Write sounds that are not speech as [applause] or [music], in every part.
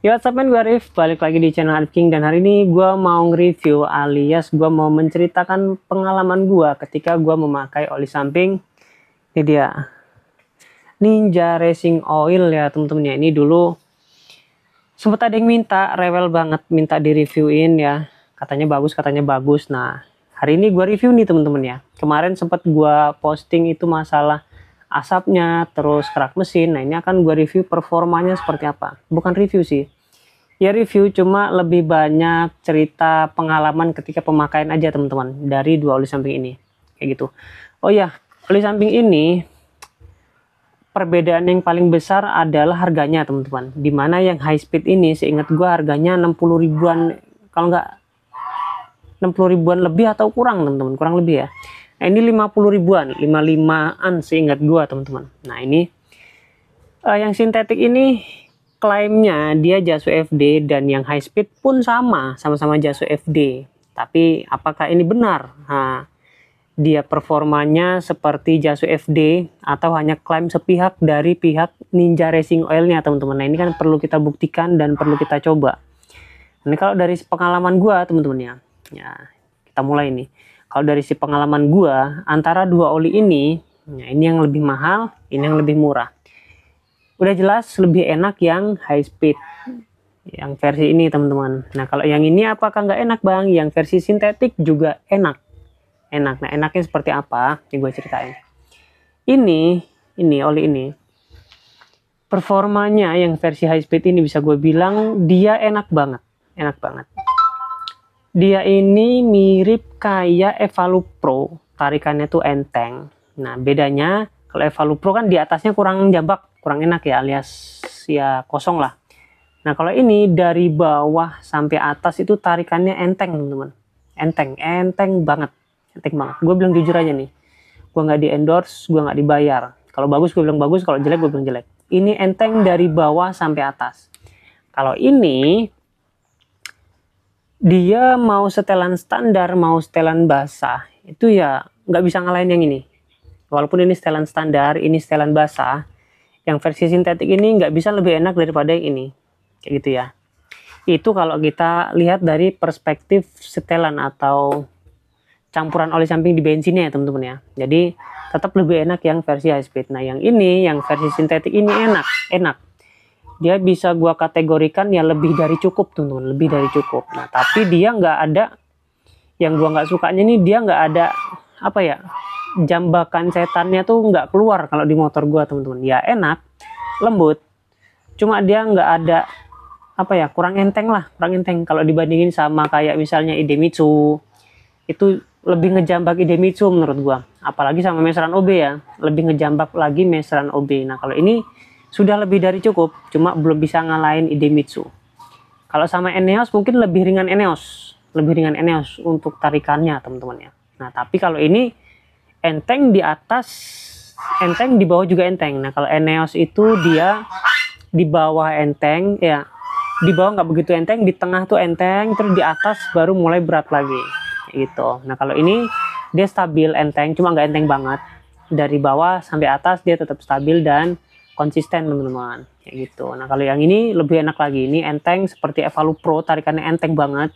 Yo what's up man, gue Arif, balik lagi di channel Arif King dan hari ini gue mau nge-review alias gue mau menceritakan pengalaman gue ketika gue memakai oli samping ini dia Ninja Racing Oil ya temen-temen ya ini dulu sempat ada yang minta rewel banget minta di reviewin ya katanya bagus katanya bagus nah hari ini gue review nih temen-temen ya kemarin sempat gue posting itu masalah asapnya, terus kerak mesin. Nah ini akan gue review performanya seperti apa. Bukan review sih. Ya review cuma lebih banyak cerita pengalaman ketika pemakaian aja teman-teman dari dua oli samping ini. Kayak gitu. Oh ya, oli samping ini perbedaan yang paling besar adalah harganya teman-teman. Dimana yang high speed ini seingat gue harganya 60 ribuan kalau nggak 60 ribuan lebih atau kurang teman-teman kurang lebih ya Nah, ini 50 ribuan, 55-an seingat gua, teman-teman. Nah, ini uh, yang sintetik ini klaimnya dia Jasu FD dan yang high speed pun sama, sama-sama Jasu FD. Tapi apakah ini benar? Nah, dia performanya seperti Jasu FD atau hanya klaim sepihak dari pihak Ninja Racing Oilnya teman-teman. Nah ini kan perlu kita buktikan dan perlu kita coba. Ini kalau dari pengalaman gua teman-teman ya. ya, kita mulai nih kalau dari si pengalaman gua antara dua oli ini ya ini yang lebih mahal ini yang lebih murah udah jelas lebih enak yang high speed yang versi ini teman-teman nah kalau yang ini apakah nggak enak bang yang versi sintetik juga enak enak nah enaknya seperti apa ini gue ceritain ini ini oli ini performanya yang versi high speed ini bisa gue bilang dia enak banget enak banget dia ini mirip kayak Pro, tarikannya tuh enteng. Nah, bedanya kalau Pro kan di atasnya kurang jambak, kurang enak ya alias ya kosong lah. Nah, kalau ini dari bawah sampai atas itu tarikannya enteng, teman-teman. Enteng, enteng banget. Enteng banget. Gue bilang jujur aja nih. Gue nggak di-endorse, gue nggak dibayar. Kalau bagus gue bilang bagus, kalau jelek gue bilang jelek. Ini enteng dari bawah sampai atas. Kalau ini dia mau setelan standar mau setelan basah itu ya nggak bisa ngalahin yang ini walaupun ini setelan standar ini setelan basah yang versi sintetik ini nggak bisa lebih enak daripada yang ini kayak gitu ya itu kalau kita lihat dari perspektif setelan atau campuran oli samping di bensinnya ya teman-teman ya jadi tetap lebih enak yang versi high speed nah yang ini yang versi sintetik ini enak enak dia bisa gua kategorikan ya lebih dari cukup tuh teman lebih dari cukup nah tapi dia nggak ada yang gua nggak sukanya nih dia nggak ada apa ya jambakan setannya tuh nggak keluar kalau di motor gua teman-teman ya enak lembut cuma dia nggak ada apa ya kurang enteng lah kurang enteng kalau dibandingin sama kayak misalnya Idemitsu itu lebih ngejambak Idemitsu menurut gua apalagi sama Mesran OB ya lebih ngejambak lagi Mesran OB nah kalau ini sudah lebih dari cukup, cuma belum bisa ngalahin Idemitsu. Kalau sama Eneos mungkin lebih ringan Eneos, lebih ringan Eneos untuk tarikannya teman-teman ya. Nah tapi kalau ini enteng di atas, enteng di bawah juga enteng. Nah kalau Eneos itu dia di bawah enteng ya, di bawah nggak begitu enteng, di tengah tuh enteng, terus di atas baru mulai berat lagi gitu. Nah kalau ini dia stabil enteng, cuma nggak enteng banget. Dari bawah sampai atas dia tetap stabil dan konsisten teman-teman kayak gitu nah kalau yang ini lebih enak lagi ini enteng seperti Evalu Pro tarikannya enteng banget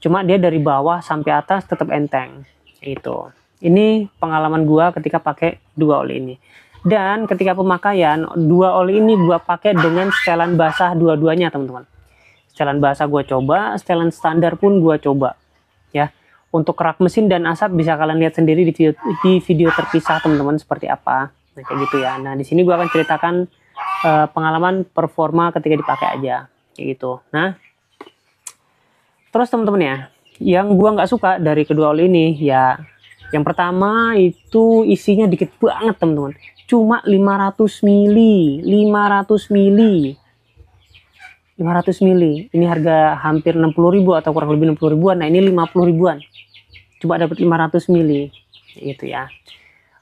cuma dia dari bawah sampai atas tetap enteng itu ini pengalaman gua ketika pakai dua oli ini dan ketika pemakaian dua oli ini gua pakai dengan setelan basah dua-duanya teman-teman setelan basah gua coba setelan standar pun gua coba ya untuk kerak mesin dan asap bisa kalian lihat sendiri di video, di video terpisah teman-teman seperti apa nah, kayak gitu ya nah di sini gue akan ceritakan uh, pengalaman performa ketika dipakai aja kayak gitu nah terus teman-teman ya yang gue nggak suka dari kedua oli ini ya yang pertama itu isinya dikit banget teman-teman cuma 500 mili 500 mili 500 mili ini harga hampir 60 ribu atau kurang lebih 60 ribuan nah ini 50 ribuan cuma dapat 500 mili gitu ya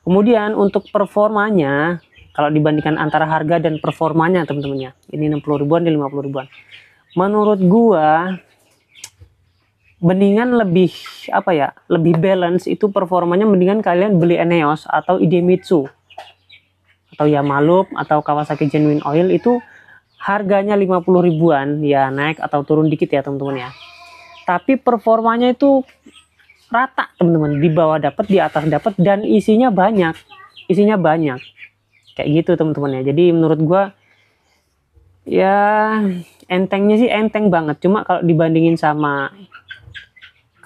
Kemudian untuk performanya, kalau dibandingkan antara harga dan performanya teman-teman ya. Ini 60 ribuan di 50 ribuan. Menurut gua mendingan lebih apa ya? Lebih balance itu performanya mendingan kalian beli Eneos atau Idemitsu atau Yamalup atau Kawasaki Genuine Oil itu harganya 50 ribuan ya naik atau turun dikit ya teman-teman ya. Tapi performanya itu rata teman-teman di bawah dapat di atas dapat dan isinya banyak isinya banyak kayak gitu teman-teman ya jadi menurut gue ya entengnya sih enteng banget cuma kalau dibandingin sama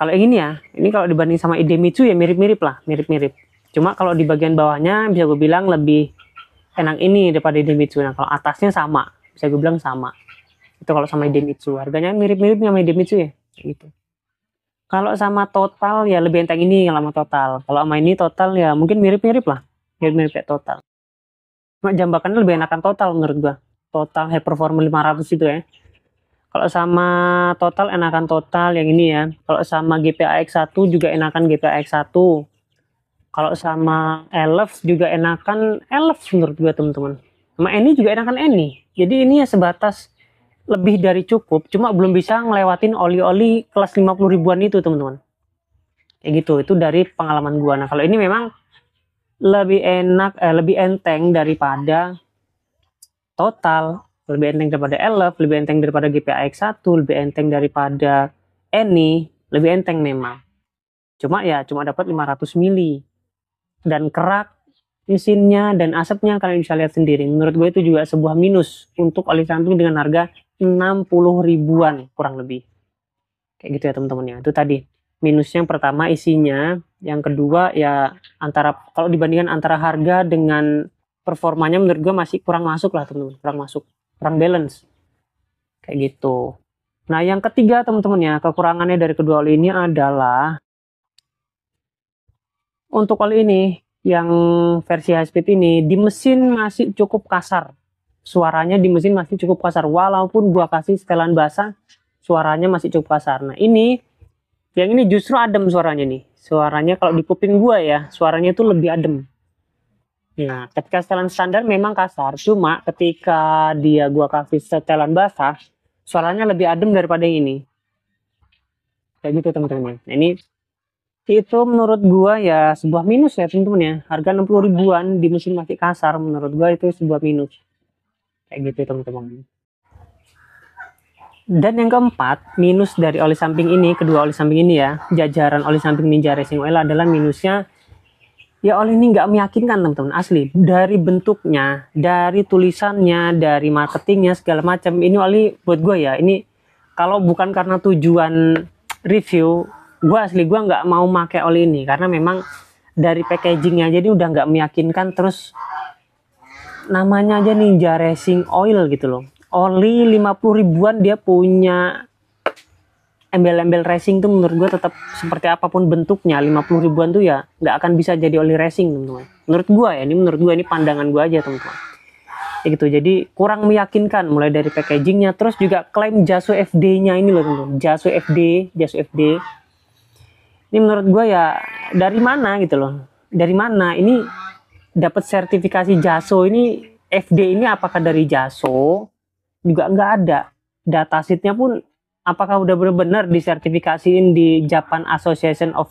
kalau ini ya ini kalau dibanding sama idemitsu ya mirip-mirip lah mirip-mirip cuma kalau di bagian bawahnya bisa gue bilang lebih enak ini daripada idemitsu nah kalau atasnya sama bisa gue bilang sama itu kalau sama idemitsu harganya mirip-mirip sama idemitsu ya gitu kalau sama total ya lebih enteng ini yang lama total. Kalau sama ini total ya mungkin mirip-mirip lah. Mirip-mirip kayak total. Cuma jambakannya lebih enakan total menurut gua. Total high performance 500 itu ya. Kalau sama total enakan total yang ini ya. Kalau sama GPAX 1 juga enakan GPAX 1. Kalau sama Elf juga enakan Elf menurut gua teman-teman. Sama ini juga enakan ini. Jadi ini ya sebatas lebih dari cukup, cuma belum bisa ngelewatin oli-oli kelas 50 ribuan itu teman-teman. Kayak gitu, itu dari pengalaman gua. Nah kalau ini memang lebih enak, eh, lebih enteng daripada total, lebih enteng daripada elf, lebih enteng daripada GPAX 1, lebih enteng daripada any, lebih enteng memang. Cuma ya cuma dapat 500 mili dan kerak mesinnya dan asapnya kalian bisa lihat sendiri. Menurut gue itu juga sebuah minus untuk oli samping dengan harga 60 ribuan kurang lebih. Kayak gitu ya teman-teman ya. Itu tadi minusnya yang pertama isinya, yang kedua ya antara kalau dibandingkan antara harga dengan performanya menurut gue masih kurang masuk lah teman-teman, kurang masuk, kurang balance. Kayak gitu. Nah, yang ketiga teman-teman ya, kekurangannya dari kedua oli ini adalah untuk oli ini yang versi high speed ini di mesin masih cukup kasar suaranya di mesin masih cukup kasar walaupun gua kasih setelan basah suaranya masih cukup kasar nah ini yang ini justru adem suaranya nih suaranya kalau di kuping gua ya suaranya itu lebih adem nah ketika setelan standar memang kasar cuma ketika dia gua kasih setelan basah suaranya lebih adem daripada yang ini kayak gitu teman-teman nah, ini itu menurut gua ya sebuah minus ya teman-teman ya harga 60 ribuan di mesin masih kasar menurut gua itu sebuah minus kayak gitu teman-teman dan yang keempat minus dari oli samping ini kedua oli samping ini ya jajaran oli samping ninja racing oil adalah minusnya ya oli ini nggak meyakinkan teman-teman asli dari bentuknya dari tulisannya dari marketingnya segala macam ini oli buat gue ya ini kalau bukan karena tujuan review gue asli gue nggak mau pakai oli ini karena memang dari packagingnya jadi udah nggak meyakinkan terus namanya aja Ninja Racing Oil gitu loh. Oli 50 ribuan dia punya embel-embel racing tuh menurut gue tetap seperti apapun bentuknya 50 ribuan tuh ya nggak akan bisa jadi oli racing teman-teman. Menurut gue ya ini menurut gue ini pandangan gue aja teman-teman. Ya gitu jadi kurang meyakinkan mulai dari packagingnya terus juga klaim Jasu FD-nya ini loh teman-teman. Jasu FD, Jasu FD. Ini menurut gue ya dari mana gitu loh. Dari mana ini dapat sertifikasi JASO ini FD ini apakah dari JASO juga nggak ada data sheetnya pun apakah udah benar-benar disertifikasiin di Japan Association of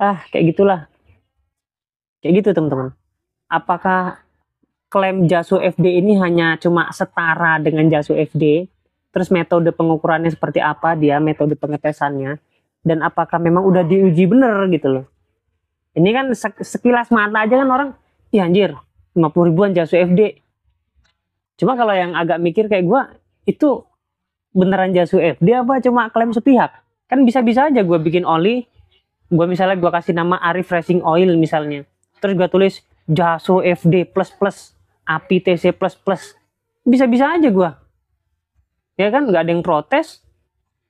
ah kayak gitulah kayak gitu teman-teman apakah klaim JASO FD ini hanya cuma setara dengan JASO FD terus metode pengukurannya seperti apa dia metode pengetesannya dan apakah memang udah diuji bener gitu loh ini kan sekilas mata aja kan orang ya anjir 50 ribuan jasu FD cuma kalau yang agak mikir kayak gue itu beneran jasu FD apa cuma klaim sepihak kan bisa-bisa aja gue bikin oli gue misalnya gue kasih nama Arif Racing Oil misalnya terus gue tulis jaso FD plus plus api TC plus plus bisa-bisa aja gue ya kan nggak ada yang protes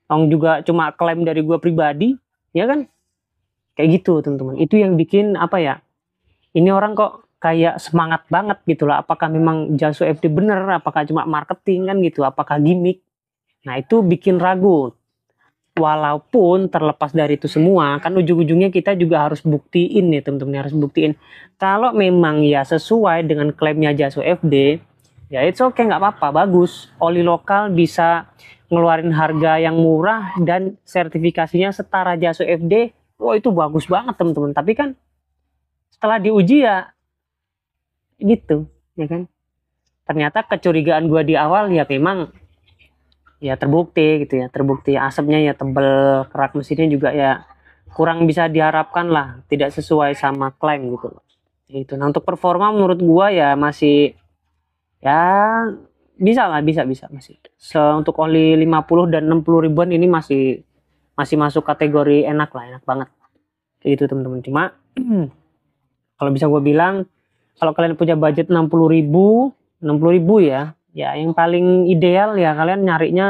Orang juga cuma klaim dari gue pribadi ya kan kayak gitu teman-teman itu yang bikin apa ya ini orang kok kayak semangat banget gitu lah apakah memang jasu FD bener apakah cuma marketing kan gitu apakah gimmick nah itu bikin ragu walaupun terlepas dari itu semua kan ujung-ujungnya kita juga harus buktiin nih teman-teman harus buktiin kalau memang ya sesuai dengan klaimnya Jaso FD ya oke okay nggak apa-apa bagus oli lokal bisa ngeluarin harga yang murah dan sertifikasinya setara Jaso FD wah itu bagus banget teman-teman tapi kan setelah diuji ya gitu ya kan ternyata kecurigaan gue di awal ya memang ya terbukti gitu ya terbukti asapnya ya tebel kerak mesinnya juga ya kurang bisa diharapkan lah tidak sesuai sama klaim gitu itu nah untuk performa menurut gua ya masih ya bisa lah bisa bisa masih so, untuk oli 50 dan 60 ribuan ini masih masih masuk kategori enak lah enak banget kayak gitu teman-teman cuma [clears throat] kalau bisa gue bilang kalau kalian punya budget 60 ribu 60 ribu ya ya yang paling ideal ya kalian nyarinya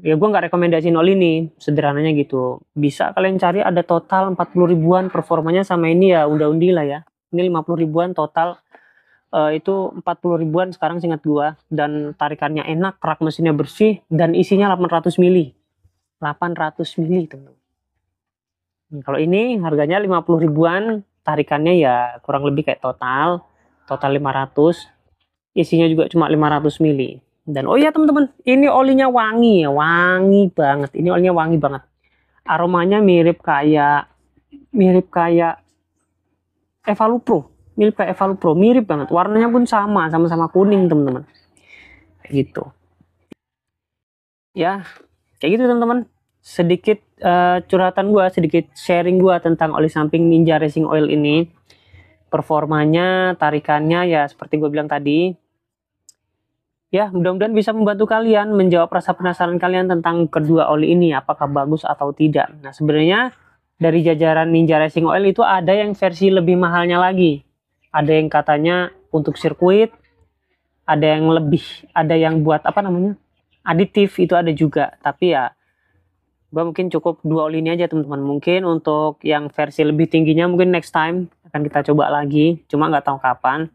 ya gue nggak rekomendasiin oli nih sederhananya gitu bisa kalian cari ada total 40 ribuan performanya sama ini ya udah undi lah ya ini 50 ribuan total uh, itu 40 ribuan sekarang singkat gue dan tarikannya enak rak mesinnya bersih dan isinya 800 mili 800 mili teman-teman. Hmm, kalau ini harganya 50 ribuan, tarikannya ya kurang lebih kayak total, total 500, isinya juga cuma 500 mili. Dan oh iya teman-teman, ini olinya wangi ya, wangi banget. Ini olinya wangi banget. Aromanya mirip kayak mirip kayak Evalupro, mirip kayak Evalupro, mirip banget. Warnanya pun sama, sama-sama kuning teman-teman. Gitu. Ya, kayak gitu teman-teman sedikit uh, curhatan gue, sedikit sharing gue tentang oli samping Ninja Racing Oil ini. Performanya, tarikannya ya seperti gue bilang tadi. Ya, mudah-mudahan bisa membantu kalian menjawab rasa penasaran kalian tentang kedua oli ini, apakah bagus atau tidak. Nah, sebenarnya dari jajaran Ninja Racing Oil itu ada yang versi lebih mahalnya lagi. Ada yang katanya untuk sirkuit, ada yang lebih, ada yang buat apa namanya? aditif itu ada juga, tapi ya gue mungkin cukup dua oli ini aja teman-teman mungkin untuk yang versi lebih tingginya mungkin next time akan kita coba lagi cuma nggak tahu kapan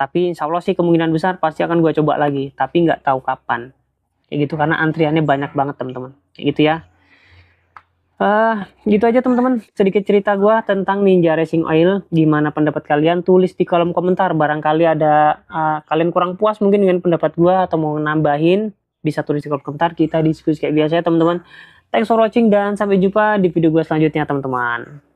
tapi insya Allah sih kemungkinan besar pasti akan gue coba lagi tapi nggak tahu kapan kayak gitu karena antriannya banyak banget teman-teman kayak gitu ya Uh, gitu aja teman-teman sedikit cerita gue tentang Ninja Racing Oil gimana pendapat kalian tulis di kolom komentar barangkali ada uh, kalian kurang puas mungkin dengan pendapat gue atau mau nambahin bisa tulis di kolom komentar kita diskusi kayak biasa ya teman-teman Thanks for watching dan sampai jumpa di video gue selanjutnya teman-teman.